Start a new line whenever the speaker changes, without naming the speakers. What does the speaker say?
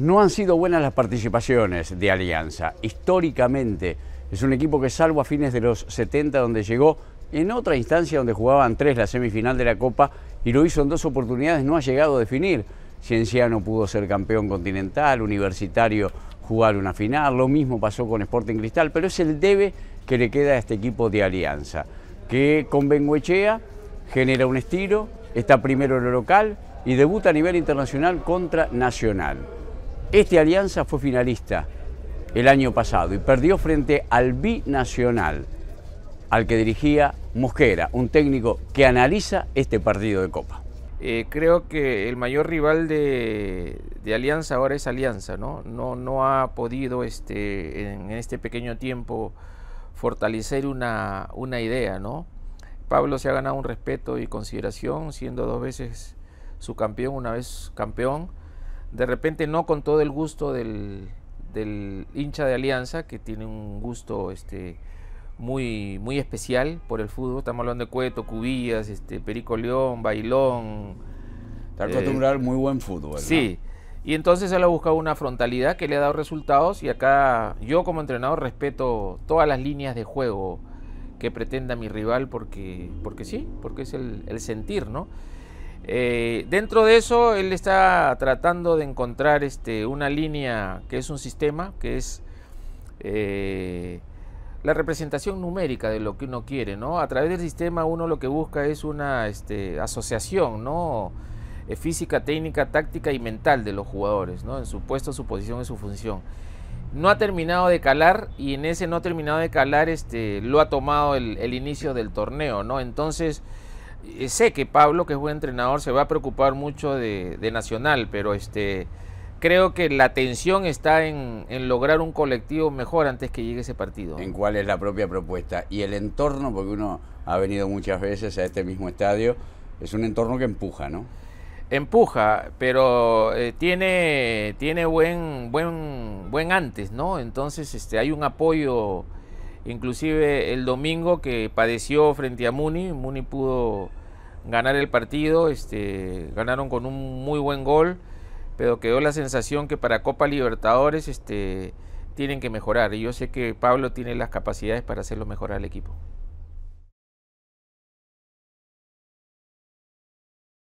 No han sido buenas las participaciones de Alianza. Históricamente es un equipo que salvo a fines de los 70 donde llegó en otra instancia donde jugaban tres la semifinal de la Copa y lo hizo en dos oportunidades, no ha llegado a definir. Cienciano pudo ser campeón continental, universitario jugar una final, lo mismo pasó con Sporting Cristal, pero es el debe que le queda a este equipo de Alianza, que con Benguechea genera un estilo, está primero en lo local y debuta a nivel internacional contra Nacional. Este Alianza fue finalista el año pasado y perdió frente al binacional, al que dirigía Mosquera, un técnico que analiza este partido de Copa.
Eh, creo que el mayor rival de, Alianza ahora es Alianza, ¿no? No, ha podido este, en este pequeño tiempo fortalecer una, una idea, ¿no? Pablo se ha ganado un respeto y consideración, siendo dos veces su campeón, una vez campeón de repente no con todo el gusto del, hincha de Alianza, que tiene un gusto este, muy, muy especial por el fútbol. Estamos hablando de Cueto, Cubillas, este, Perico León, Bailón. Está acostumbrado
eh, muy buen fútbol. Sí.
Y entonces él ha buscado una frontalidad que le ha dado resultados y acá yo como entrenador respeto todas las líneas de juego que pretenda mi rival porque, porque sí, porque es el sentir, ¿no? Eh, dentro de eso, él está tratando de encontrar este, una línea que es un sistema, que es eh, la representación numérica de lo que uno quiere, ¿no? A través del sistema uno lo que busca es una este, asociación, ¿no? Eh, física, técnica, táctica y mental de los jugadores, ¿no? En su puesto, su posición y su función. No ha terminado de calar y en ese no ha terminado de calar este, lo ha tomado el, inicio del torneo, ¿no? Entonces... Eh, sé que Pablo, que es buen entrenador, se va a preocupar mucho de, Nacional, pero este creo que la tensión está en, lograr un colectivo mejor antes que llegue ese partido. En cuál es la
propia propuesta y el entorno, porque uno ha venido muchas veces a este mismo estadio, es un entorno que empuja, ¿no?
Empuja, pero eh, tiene, tiene buen, buen, buen antes, ¿no? Entonces este, hay un apoyo, inclusive el domingo que padeció frente a Muni, Muni pudo ganar el partido. Este, ganaron con un muy buen gol, pero quedó la sensación que para Copa Libertadores este, tienen que mejorar. Y yo sé que Pablo tiene las capacidades para hacerlo mejorar al equipo.